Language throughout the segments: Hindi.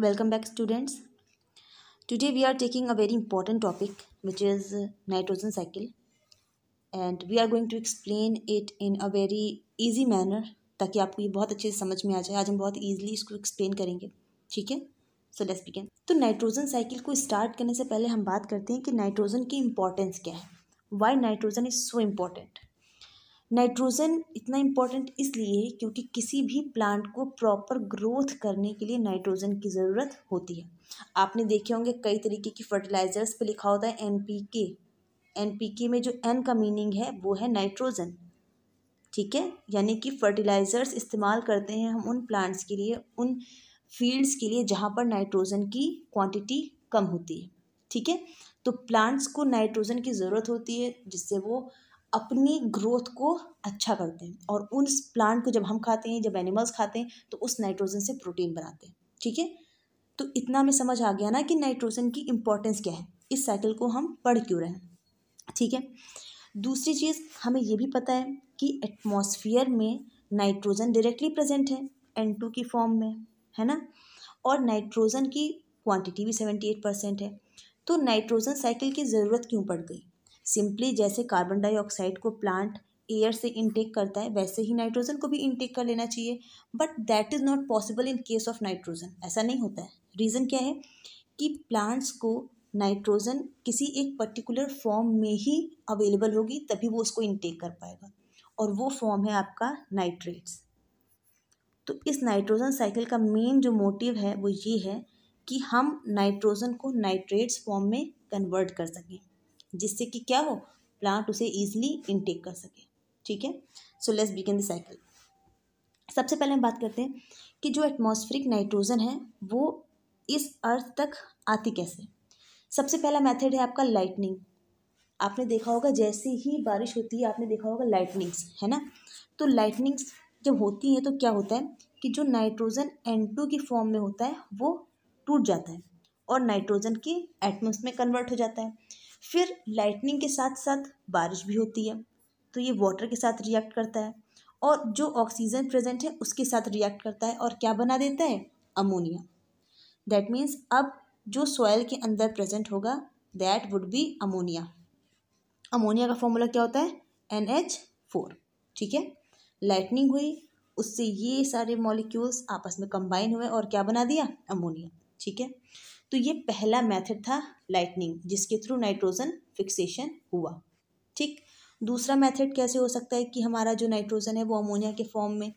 welcome back students today we are taking a very important topic which is nitrogen cycle and we are going to explain it in a very easy manner ताकि आपको ये बहुत अच्छे से समझ में आ जाए आज हम बहुत ईजिली इसको एक्सप्लेन करेंगे ठीक है सो लेट्स बिगिन तो नाइट्रोजन साइकिल को स्टार्ट करने से पहले हम बात करते हैं कि नाइट्रोजन की इंपॉर्टेंस क्या है why nitrogen is so important nitrogen इतना इम्पोर्टेंट इसलिए है क्योंकि किसी भी प्लांट को प्रॉपर ग्रोथ करने के लिए नाइट्रोजन की ज़रूरत होती है आपने देखे होंगे कई तरीके की फर्टिलाइजर्स पे लिखा होता है N P K N P K में जो एन का मीनिंग है वो है नाइट्रोजन ठीक है यानी कि फर्टिलाइज़र्स इस्तेमाल करते हैं हम उन प्लांट्स के लिए उन फील्ड्स के लिए जहाँ पर नाइट्रोजन की क्वान्टिटी कम होती है ठीक है तो प्लांट्स को नाइट्रोजन की ज़रूरत होती है जिससे वो अपनी ग्रोथ को अच्छा करते हैं और उन प्लांट को जब हम खाते हैं जब एनिमल्स खाते हैं तो उस नाइट्रोजन से प्रोटीन बनाते हैं ठीक है तो इतना में समझ आ गया ना कि नाइट्रोजन की इम्पोर्टेंस क्या है इस साइकिल को हम पढ़ क्यों रहे हैं ठीक है दूसरी चीज़ हमें ये भी पता है कि एटमोसफियर में नाइट्रोजन डायरेक्टली प्रेजेंट है एन टू की फॉर्म में है ना और नाइट्रोजन की क्वांटिटी भी सेवेंटी एट परसेंट है तो नाइट्रोजन साइकिल की ज़रूरत क्यों पड़ गई सिंपली जैसे कार्बन डाइऑक्साइड को प्लांट एयर से इनटेक करता है वैसे ही नाइट्रोजन को भी इनटेक कर लेना चाहिए but that is not possible in case of nitrogen ऐसा नहीं होता है रीज़न क्या है कि प्लांट्स को नाइट्रोजन किसी एक पर्टिकुलर फॉर्म में ही अवेलेबल होगी तभी वो उसको इनटेक कर पाएगा और वो फॉर्म है आपका नाइट्रेट्स तो इस नाइट्रोजन साइकिल का मेन जो मोटिव है वो ये है कि हम नाइट्रोजन को नाइट्रेट्स फॉर्म में कन्वर्ट कर सकें जिससे कि क्या हो प्लांट उसे ईजिली इनटेक कर सके ठीक है so let's begin the cycle सबसे पहले हम बात करते हैं कि जो एटमॉस्फेरिक नाइट्रोजन है वो इस अर्थ तक आती कैसे सबसे पहला मेथड है आपका लाइटनिंग आपने देखा होगा जैसे ही बारिश होती है आपने देखा होगा लाइटनिंग्स है ना तो लाइटनिंग्स जब होती है तो क्या होता है कि जो नाइट्रोजन एन टू की फॉर्म में होता है वो टूट जाता है और नाइट्रोजन की एटम्स में कन्वर्ट हो जाता है फिर लाइटनिंग के साथ साथ बारिश भी होती है तो ये वाटर के साथ रिएक्ट करता है और जो ऑक्सीजन प्रेजेंट है उसके साथ रिएक्ट करता है और क्या बना देता है अमोनिया दैट मीन्स अब जो सॉयल के अंदर प्रेजेंट होगा that would be ammonia ammonia का फॉर्मूला क्या होता है एन एच फोर ठीक है लाइटनिंग हुई उससे ये सारे मॉलिक्यूल्स आपस में कंबाइन हुए और क्या बना दिया अमोनिया ठीक है तो ये पहला मेथड था लाइटनिंग जिसके थ्रू नाइट्रोजन फिक्सेशन हुआ ठीक दूसरा मेथड कैसे हो सकता है कि हमारा जो नाइट्रोजन है वो अमोनिया के फॉर्म में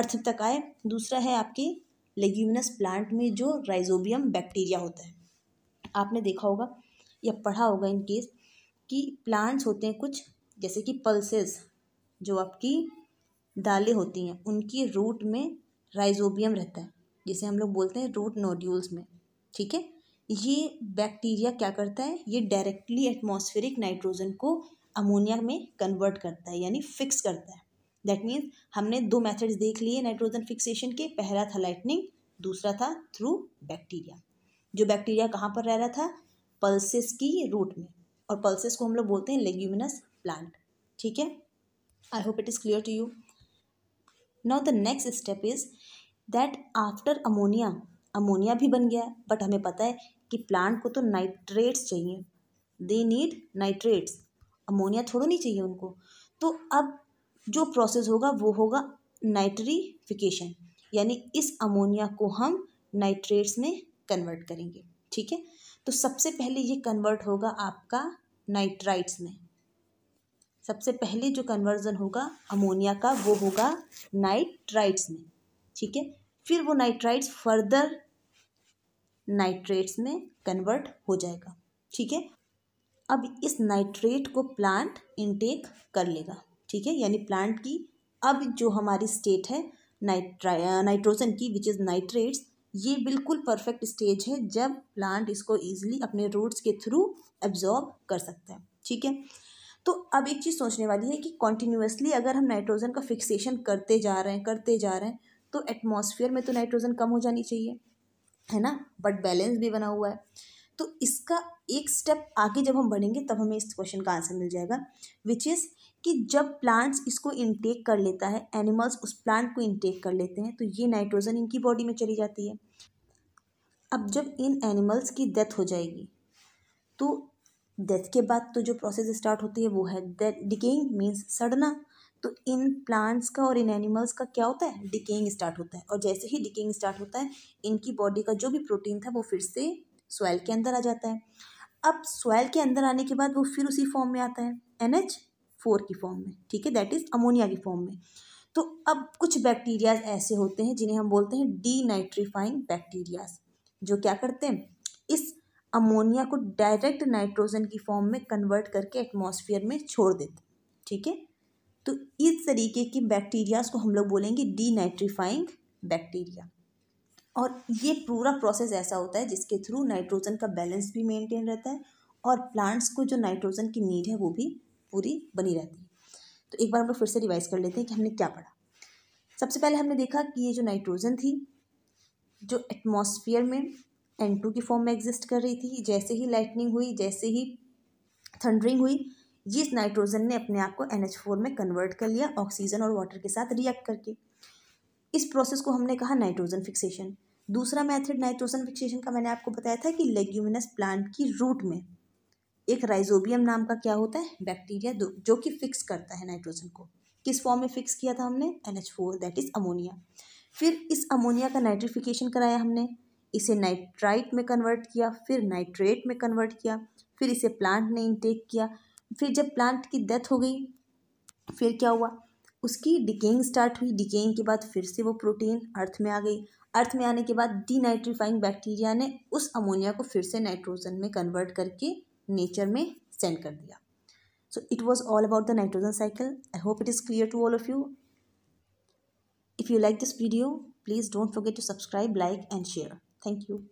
अर्थ तक आए दूसरा है आपकी लेग्यूमिनस प्लांट में जो राइजोबियम बैक्टीरिया होता है आपने देखा होगा या पढ़ा होगा इन केस कि प्लांट्स होते हैं कुछ जैसे कि पल्सेस जो आपकी दालें होती हैं उनकी रूट में राइजोबियम रहता है जिसे हम लोग बोलते हैं रूट नोड्यूल्स में ठीक है ये बैक्टीरिया क्या करता है ये डायरेक्टली एटमॉस्फेरिक नाइट्रोजन को अमोनिया में कन्वर्ट करता है यानी फिक्स करता है दैट मीन्स हमने दो मेथड्स देख लिए नाइट्रोजन फिक्सेशन के पहला था लाइटनिंग दूसरा था थ्रू बैक्टीरिया जो बैक्टीरिया कहाँ पर रह रहा था पल्सेस की रूट में और पल्सेस को हम लोग बोलते हैं लेग्यूमिनस प्लांट ठीक है I hope it is clear to you now the next step is that after ammonia ammonia भी बन गया बट हमें पता है कि प्लांट को तो नाइट्रेट्स चाहिए दे नीड नाइट्रेट्स अमोनिया थोड़ा नहीं चाहिए उनको तो अब जो प्रोसेस होगा वो होगा नाइट्रीफिकेशन यानी इस अमोनिया को हम नाइट्रेट्स में कन्वर्ट करेंगे ठीक है तो सबसे पहले ये कन्वर्ट होगा आपका नाइट्राइट्स में सबसे पहले जो कन्वर्जन होगा अमोनिया का वो होगा नाइट्राइट्स में ठीक है फिर वो नाइट्राइड्स फर्दर नाइट्रेट्स में कन्वर्ट हो जाएगा ठीक है अब इस नाइट्रेट को प्लांट इनटेक कर लेगा ठीक है यानी प्लांट की अब जो हमारी स्टेट है नाइट्रा नाइट्रोजन की विच इज़ नाइट्रेट्स ये बिल्कुल परफेक्ट स्टेज है जब प्लांट इसको ईजिली अपने रूट्स के थ्रू एब्जॉर्ब कर सकता है ठीक है तो अब एक चीज़ सोचने वाली है कि कॉन्टीन्यूसली अगर हम नाइट्रोजन का फिक्सेशन करते जा रहे हैं करते जा रहे हैं तो एटमॉस्फेयर में तो नाइट्रोजन कम हो जानी चाहिए है ना बट बैलेंस भी बना हुआ है तो इसका एक स्टेप आगे जब हम बढ़ेंगे तब हमें इस क्वेश्चन का आंसर मिल जाएगा विच इज़ कि जब प्लांट्स इसको इनटेक कर लेता है एनिमल्स उस प्लांट को इनटेक कर लेते हैं तो ये नाइट्रोजन इनकी बॉडी में चली जाती है अब जब इन एनिमल्स की डेथ हो जाएगी तो डेथ के बाद तो जो प्रोसेस स्टार्ट होती है वो है डिकेइंग मीन्स सड़ना तो इन प्लांट्स का और इन एनिमल्स का क्या होता है डिकेइंग स्टार्ट होता है और जैसे ही डिकेइंग स्टार्ट होता है इनकी बॉडी का जो भी प्रोटीन था वो फिर से सोयल के अंदर आ जाता है अब सोयल के अंदर आने के बाद वो फिर उसी फॉर्म में आता है एन एच फोर की फॉर्म में ठीक है दैट इज़ अमोनिया की फॉर्म में तो अब कुछ बैक्टीरियाज ऐसे होते हैं जिन्हें हम बोलते हैं डी नाइट्रीफाइंग बैक्टीरियाज जो क्या करते हैं इस अमोनिया को डायरेक्ट नाइट्रोजन की फॉर्म में कन्वर्ट करके एटमॉस्फेयर में छोड़ देते ठीक है तो इस तरीके की बैक्टीरियाज को हम लोग बोलेंगे डीनाइट्रीफाइंग बैक्टीरिया और ये पूरा प्रोसेस ऐसा होता है जिसके थ्रू नाइट्रोजन का बैलेंस भी मेंटेन रहता है और प्लांट्स को जो नाइट्रोजन की नीड है वो भी पूरी बनी रहती है तो एक बार हम लोग फिर से रिवाइज कर लेते हैं कि हमने क्या पढ़ा सबसे पहले हमने देखा कि ये जो नाइट्रोजन थी जो एटमोसफियर में एन टू की फॉर्म में एग्जिस्ट कर रही थी जैसे ही लाइटनिंग हुई जैसे ही थंडरिंग हुई ये नाइट्रोजन ने अपने आप को एन एच फोर में कन्वर्ट कर लिया ऑक्सीजन और वाटर के साथ रिएक्ट करके इस प्रोसेस को हमने कहा नाइट्रोजन फिक्सेशन दूसरा मेथड नाइट्रोजन फिक्सेशन का मैंने आपको बताया था कि लेग्यूमिनस प्लांट की रूट में एक राइजोबियम नाम का क्या होता है बैक्टीरिया जो कि फिक्स करता है नाइट्रोजन को किस फॉर्म में फिक्स किया था हमने N H four that is ammonia फिर इस अमोनिया का नाइट्रिफिकेशन कराया हमने इसे नाइट्राइट में कन्वर्ट किया फिर नाइट्रेट में कन्वर्ट किया फिर इसे प्लांट ने इनटेक किया फिर जब प्लांट की डेथ हो गई फिर क्या हुआ उसकी डिकेइंग स्टार्ट हुई डिकेइंग के बाद फिर से वो प्रोटीन अर्थ में आ गई अर्थ में आने के बाद डीनाइट्रीफाइंग बैक्टीरिया ने उस अमोनिया को फिर से नाइट्रोजन में कन्वर्ट करके नेचर में सेंड कर दिया so it was all about the nitrogen cycle I hope it is clear to all of you if you like this video please don't forget to subscribe like and share thank you